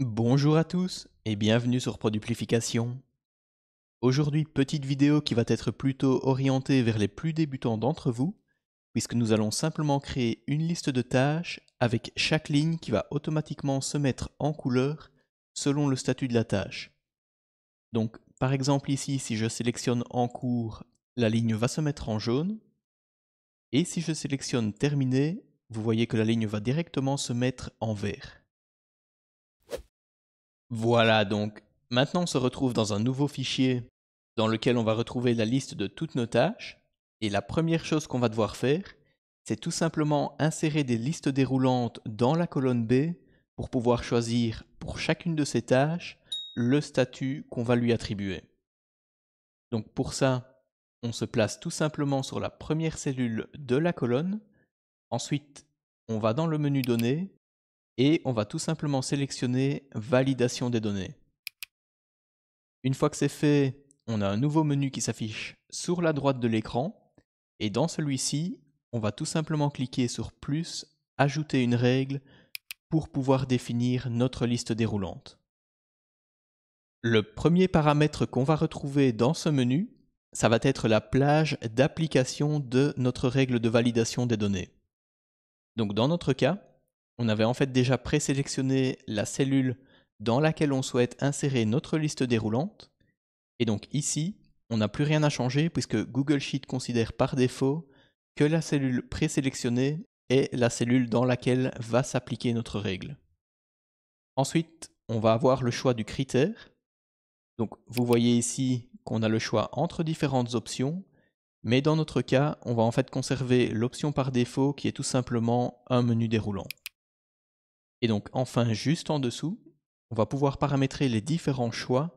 Bonjour à tous et bienvenue sur Produplification. Aujourd'hui, petite vidéo qui va être plutôt orientée vers les plus débutants d'entre vous, puisque nous allons simplement créer une liste de tâches avec chaque ligne qui va automatiquement se mettre en couleur selon le statut de la tâche. Donc par exemple ici, si je sélectionne en cours, la ligne va se mettre en jaune, et si je sélectionne terminé, vous voyez que la ligne va directement se mettre en vert. Voilà donc, maintenant on se retrouve dans un nouveau fichier dans lequel on va retrouver la liste de toutes nos tâches. Et la première chose qu'on va devoir faire, c'est tout simplement insérer des listes déroulantes dans la colonne B pour pouvoir choisir pour chacune de ces tâches le statut qu'on va lui attribuer. Donc pour ça, on se place tout simplement sur la première cellule de la colonne. Ensuite, on va dans le menu Données et on va tout simplement sélectionner validation des données. Une fois que c'est fait, on a un nouveau menu qui s'affiche sur la droite de l'écran et dans celui-ci, on va tout simplement cliquer sur plus, ajouter une règle pour pouvoir définir notre liste déroulante. Le premier paramètre qu'on va retrouver dans ce menu, ça va être la plage d'application de notre règle de validation des données. Donc dans notre cas, on avait en fait déjà présélectionné la cellule dans laquelle on souhaite insérer notre liste déroulante. Et donc ici, on n'a plus rien à changer puisque Google Sheet considère par défaut que la cellule présélectionnée est la cellule dans laquelle va s'appliquer notre règle. Ensuite, on va avoir le choix du critère. Donc vous voyez ici qu'on a le choix entre différentes options, mais dans notre cas, on va en fait conserver l'option par défaut qui est tout simplement un menu déroulant. Et donc enfin, juste en dessous, on va pouvoir paramétrer les différents choix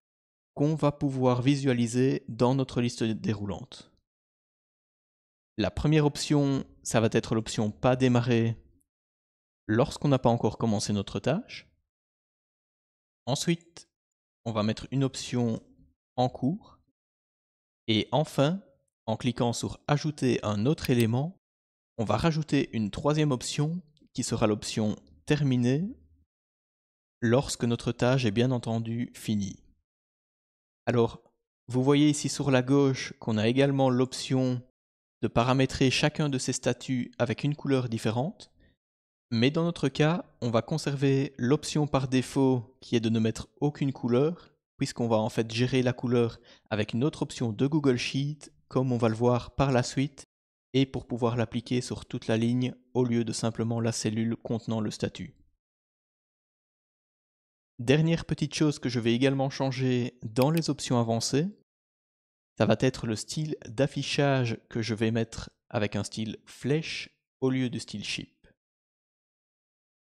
qu'on va pouvoir visualiser dans notre liste déroulante. La première option, ça va être l'option pas démarrer lorsqu'on n'a pas encore commencé notre tâche. Ensuite, on va mettre une option en cours. Et enfin, en cliquant sur Ajouter un autre élément, on va rajouter une troisième option qui sera l'option terminé lorsque notre tâche est bien entendu finie. Alors, vous voyez ici sur la gauche qu'on a également l'option de paramétrer chacun de ces statuts avec une couleur différente, mais dans notre cas, on va conserver l'option par défaut qui est de ne mettre aucune couleur, puisqu'on va en fait gérer la couleur avec une autre option de Google Sheet, comme on va le voir par la suite et pour pouvoir l'appliquer sur toute la ligne au lieu de simplement la cellule contenant le statut. Dernière petite chose que je vais également changer dans les options avancées, ça va être le style d'affichage que je vais mettre avec un style flèche au lieu de style chip.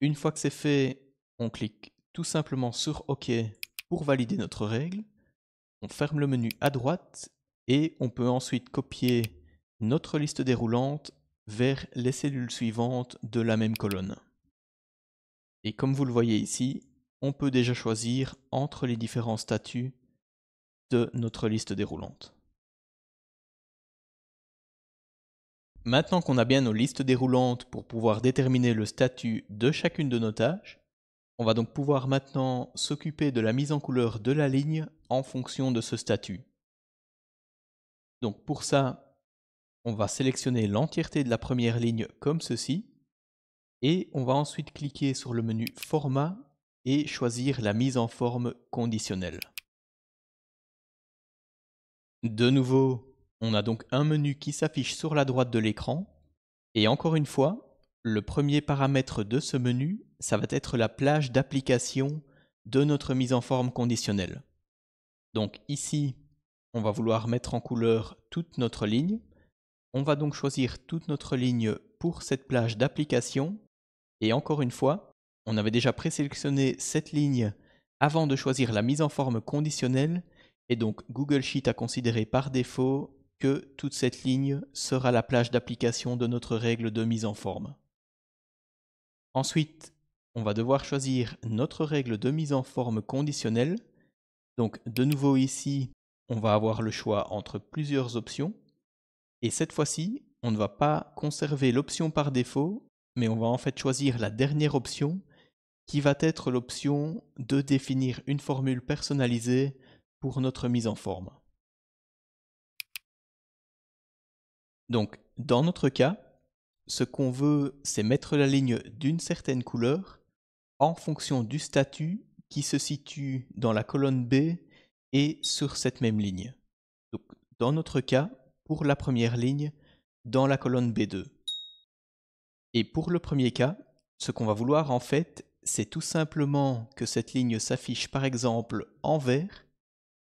Une fois que c'est fait, on clique tout simplement sur OK pour valider notre règle, on ferme le menu à droite et on peut ensuite copier notre liste déroulante vers les cellules suivantes de la même colonne. Et comme vous le voyez ici, on peut déjà choisir entre les différents statuts de notre liste déroulante. Maintenant qu'on a bien nos listes déroulantes pour pouvoir déterminer le statut de chacune de nos tâches, on va donc pouvoir maintenant s'occuper de la mise en couleur de la ligne en fonction de ce statut. Donc pour ça, on va sélectionner l'entièreté de la première ligne comme ceci, et on va ensuite cliquer sur le menu Format et choisir la mise en forme conditionnelle. De nouveau, on a donc un menu qui s'affiche sur la droite de l'écran, et encore une fois, le premier paramètre de ce menu, ça va être la plage d'application de notre mise en forme conditionnelle. Donc ici, on va vouloir mettre en couleur toute notre ligne, on va donc choisir toute notre ligne pour cette plage d'application. Et encore une fois, on avait déjà présélectionné cette ligne avant de choisir la mise en forme conditionnelle. Et donc Google Sheet a considéré par défaut que toute cette ligne sera la plage d'application de notre règle de mise en forme. Ensuite, on va devoir choisir notre règle de mise en forme conditionnelle. Donc de nouveau ici, on va avoir le choix entre plusieurs options. Et cette fois-ci, on ne va pas conserver l'option par défaut, mais on va en fait choisir la dernière option qui va être l'option de définir une formule personnalisée pour notre mise en forme. Donc, dans notre cas, ce qu'on veut, c'est mettre la ligne d'une certaine couleur en fonction du statut qui se situe dans la colonne B et sur cette même ligne. Donc, dans notre cas, pour la première ligne dans la colonne B2. Et pour le premier cas, ce qu'on va vouloir en fait, c'est tout simplement que cette ligne s'affiche par exemple en vert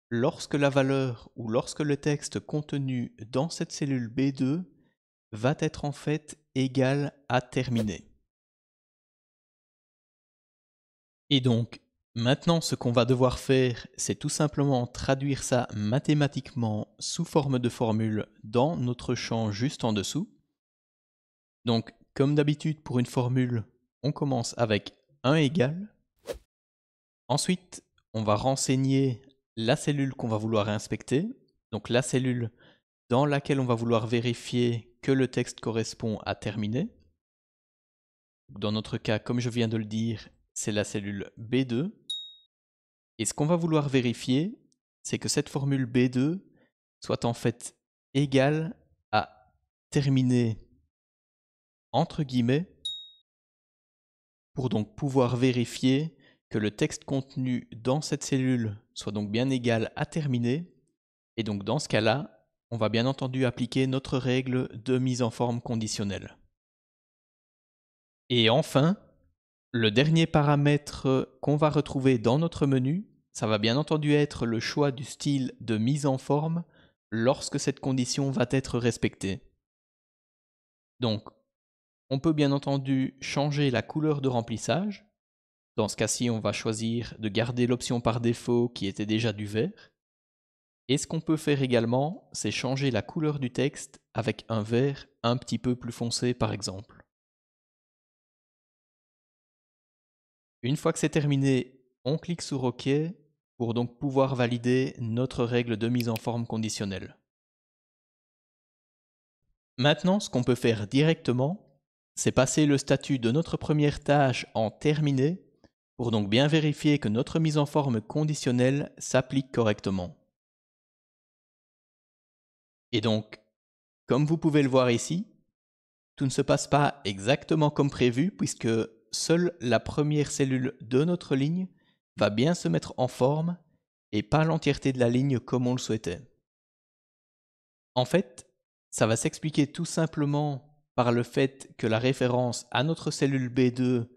lorsque la valeur ou lorsque le texte contenu dans cette cellule B2 va être en fait égal à terminé. Et donc, Maintenant, ce qu'on va devoir faire, c'est tout simplement traduire ça mathématiquement sous forme de formule dans notre champ juste en dessous. Donc, comme d'habitude pour une formule, on commence avec 1 égal. Ensuite, on va renseigner la cellule qu'on va vouloir inspecter, donc la cellule dans laquelle on va vouloir vérifier que le texte correspond à terminer. Dans notre cas, comme je viens de le dire, c'est la cellule B2. Et ce qu'on va vouloir vérifier, c'est que cette formule B2 soit en fait égale à terminer entre guillemets pour donc pouvoir vérifier que le texte contenu dans cette cellule soit donc bien égal à terminer. Et donc dans ce cas-là, on va bien entendu appliquer notre règle de mise en forme conditionnelle. Et enfin, le dernier paramètre qu'on va retrouver dans notre menu, ça va bien entendu être le choix du style de mise en forme lorsque cette condition va être respectée. Donc, on peut bien entendu changer la couleur de remplissage. Dans ce cas-ci, on va choisir de garder l'option par défaut qui était déjà du vert. Et ce qu'on peut faire également, c'est changer la couleur du texte avec un vert un petit peu plus foncé par exemple. Une fois que c'est terminé, on clique sur OK pour donc pouvoir valider notre règle de mise en forme conditionnelle. Maintenant, ce qu'on peut faire directement, c'est passer le statut de notre première tâche en terminé pour donc bien vérifier que notre mise en forme conditionnelle s'applique correctement. Et donc, comme vous pouvez le voir ici, tout ne se passe pas exactement comme prévu puisque seule la première cellule de notre ligne va bien se mettre en forme et pas l'entièreté de la ligne comme on le souhaitait. En fait, ça va s'expliquer tout simplement par le fait que la référence à notre cellule B2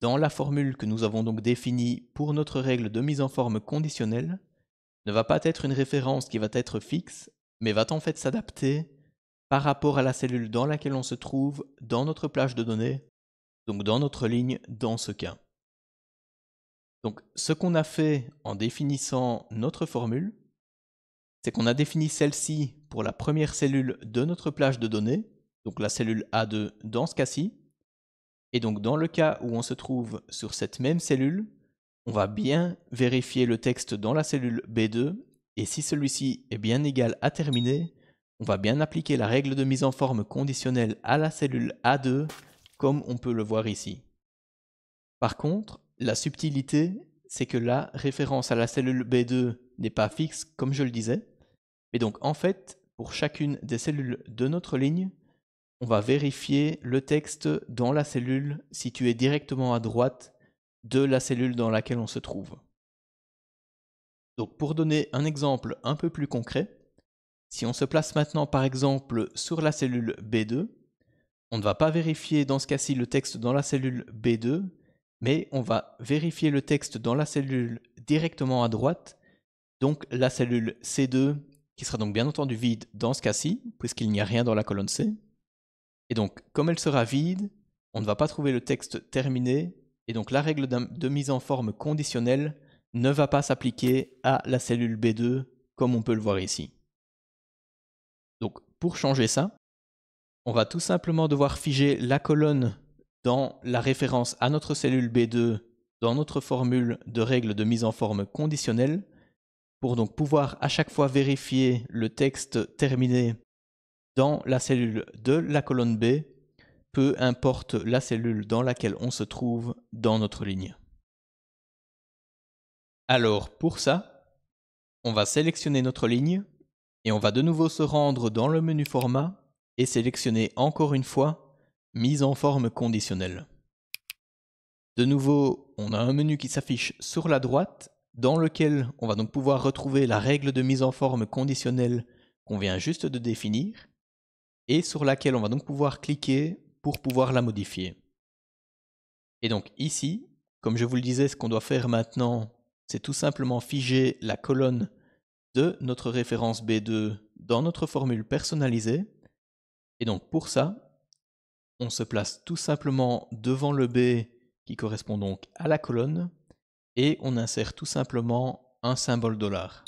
dans la formule que nous avons donc définie pour notre règle de mise en forme conditionnelle ne va pas être une référence qui va être fixe, mais va en fait s'adapter par rapport à la cellule dans laquelle on se trouve dans notre plage de données, donc dans notre ligne dans ce cas. Donc ce qu'on a fait en définissant notre formule, c'est qu'on a défini celle-ci pour la première cellule de notre plage de données, donc la cellule A2 dans ce cas-ci. Et donc dans le cas où on se trouve sur cette même cellule, on va bien vérifier le texte dans la cellule B2, et si celui-ci est bien égal à terminé, on va bien appliquer la règle de mise en forme conditionnelle à la cellule A2, comme on peut le voir ici. Par contre, la subtilité, c'est que la référence à la cellule B2 n'est pas fixe, comme je le disais. Et donc, en fait, pour chacune des cellules de notre ligne, on va vérifier le texte dans la cellule située directement à droite de la cellule dans laquelle on se trouve. Donc pour donner un exemple un peu plus concret, si on se place maintenant par exemple sur la cellule B2, on ne va pas vérifier dans ce cas-ci le texte dans la cellule B2, mais on va vérifier le texte dans la cellule directement à droite, donc la cellule C2, qui sera donc bien entendu vide dans ce cas-ci, puisqu'il n'y a rien dans la colonne C. Et donc, comme elle sera vide, on ne va pas trouver le texte terminé, et donc la règle de mise en forme conditionnelle ne va pas s'appliquer à la cellule B2, comme on peut le voir ici. Donc, pour changer ça, on va tout simplement devoir figer la colonne dans la référence à notre cellule B2 dans notre formule de règle de mise en forme conditionnelle pour donc pouvoir à chaque fois vérifier le texte terminé dans la cellule de la colonne B, peu importe la cellule dans laquelle on se trouve dans notre ligne. Alors pour ça, on va sélectionner notre ligne et on va de nouveau se rendre dans le menu format et sélectionner encore une fois Mise en forme conditionnelle. De nouveau, on a un menu qui s'affiche sur la droite, dans lequel on va donc pouvoir retrouver la règle de mise en forme conditionnelle qu'on vient juste de définir, et sur laquelle on va donc pouvoir cliquer pour pouvoir la modifier. Et donc ici, comme je vous le disais, ce qu'on doit faire maintenant, c'est tout simplement figer la colonne de notre référence B2 dans notre formule personnalisée. Et donc pour ça, on se place tout simplement devant le B qui correspond donc à la colonne et on insère tout simplement un symbole dollar.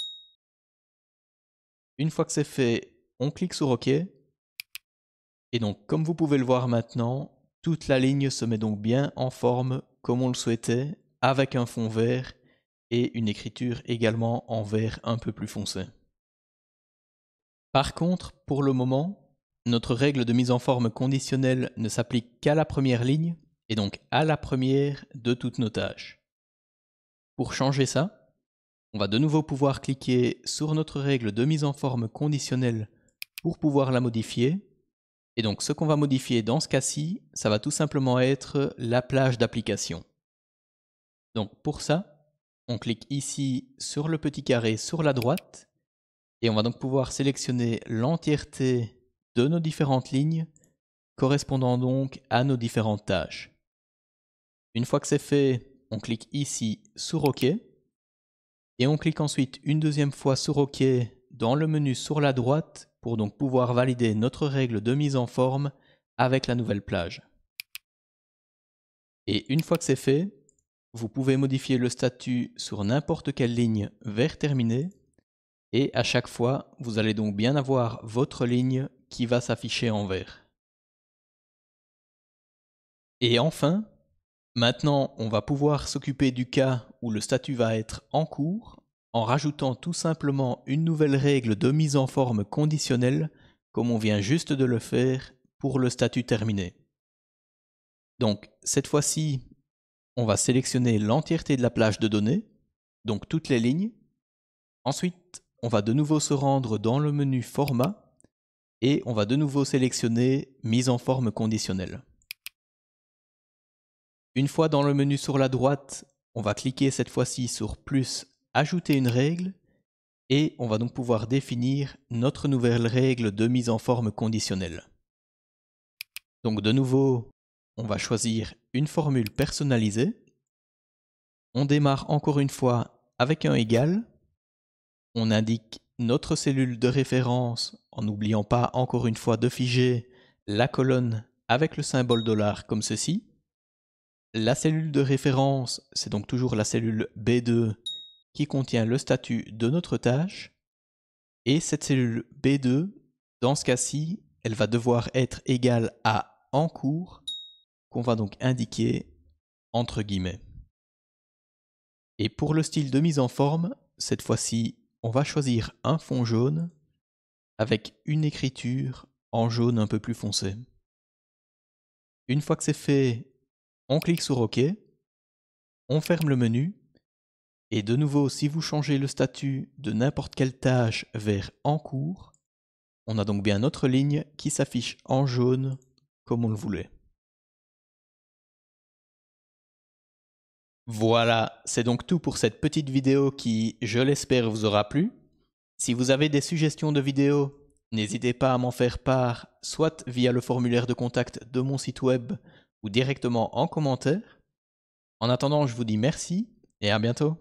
Une fois que c'est fait, on clique sur OK. Et donc comme vous pouvez le voir maintenant, toute la ligne se met donc bien en forme comme on le souhaitait, avec un fond vert et une écriture également en vert un peu plus foncé. Par contre, pour le moment, notre règle de mise en forme conditionnelle ne s'applique qu'à la première ligne, et donc à la première de toutes nos tâches. Pour changer ça, on va de nouveau pouvoir cliquer sur notre règle de mise en forme conditionnelle pour pouvoir la modifier. Et donc ce qu'on va modifier dans ce cas-ci, ça va tout simplement être la plage d'application. Donc pour ça, on clique ici sur le petit carré sur la droite, et on va donc pouvoir sélectionner l'entièreté de nos différentes lignes, correspondant donc à nos différentes tâches. Une fois que c'est fait, on clique ici sur OK, et on clique ensuite une deuxième fois sur OK dans le menu sur la droite pour donc pouvoir valider notre règle de mise en forme avec la nouvelle plage. Et une fois que c'est fait, vous pouvez modifier le statut sur n'importe quelle ligne vers terminé. Et à chaque fois, vous allez donc bien avoir votre ligne qui va s'afficher en vert. Et enfin, maintenant on va pouvoir s'occuper du cas où le statut va être en cours en rajoutant tout simplement une nouvelle règle de mise en forme conditionnelle comme on vient juste de le faire pour le statut terminé. Donc cette fois-ci, on va sélectionner l'entièreté de la plage de données, donc toutes les lignes. Ensuite, on va de nouveau se rendre dans le menu Format et on va de nouveau sélectionner mise en forme conditionnelle. Une fois dans le menu sur la droite, on va cliquer cette fois-ci sur plus ajouter une règle et on va donc pouvoir définir notre nouvelle règle de mise en forme conditionnelle. Donc de nouveau, on va choisir une formule personnalisée. On démarre encore une fois avec un égal. On indique notre cellule de référence en n'oubliant pas encore une fois de figer la colonne avec le symbole dollar comme ceci. La cellule de référence, c'est donc toujours la cellule B2 qui contient le statut de notre tâche. Et cette cellule B2, dans ce cas-ci, elle va devoir être égale à en cours, qu'on va donc indiquer entre guillemets. Et pour le style de mise en forme, cette fois-ci, on va choisir un fond jaune avec une écriture en jaune un peu plus foncé. Une fois que c'est fait, on clique sur OK, on ferme le menu, et de nouveau, si vous changez le statut de n'importe quelle tâche vers en cours, on a donc bien notre ligne qui s'affiche en jaune comme on le voulait. Voilà, c'est donc tout pour cette petite vidéo qui, je l'espère, vous aura plu. Si vous avez des suggestions de vidéos, n'hésitez pas à m'en faire part, soit via le formulaire de contact de mon site web ou directement en commentaire. En attendant, je vous dis merci et à bientôt.